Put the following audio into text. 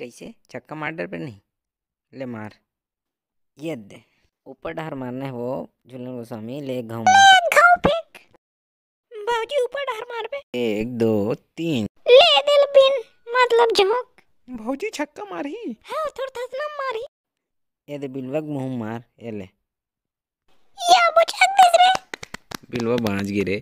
कैसे छक्का मार डर पे नहीं ले मार ये दे ऊपर डहार मारना है वो झूलन गोस्वामी ले घाव बाबूजी ऊपर डहार मार पे एक दो तीन ले दिल पिन मतलब झोंक भौजी छक्का मारी हां थोड़ा थसना मारी ये दे बिलवा मुंह मार ये ले या बचक दिस रे बिलवा बांझ गिरे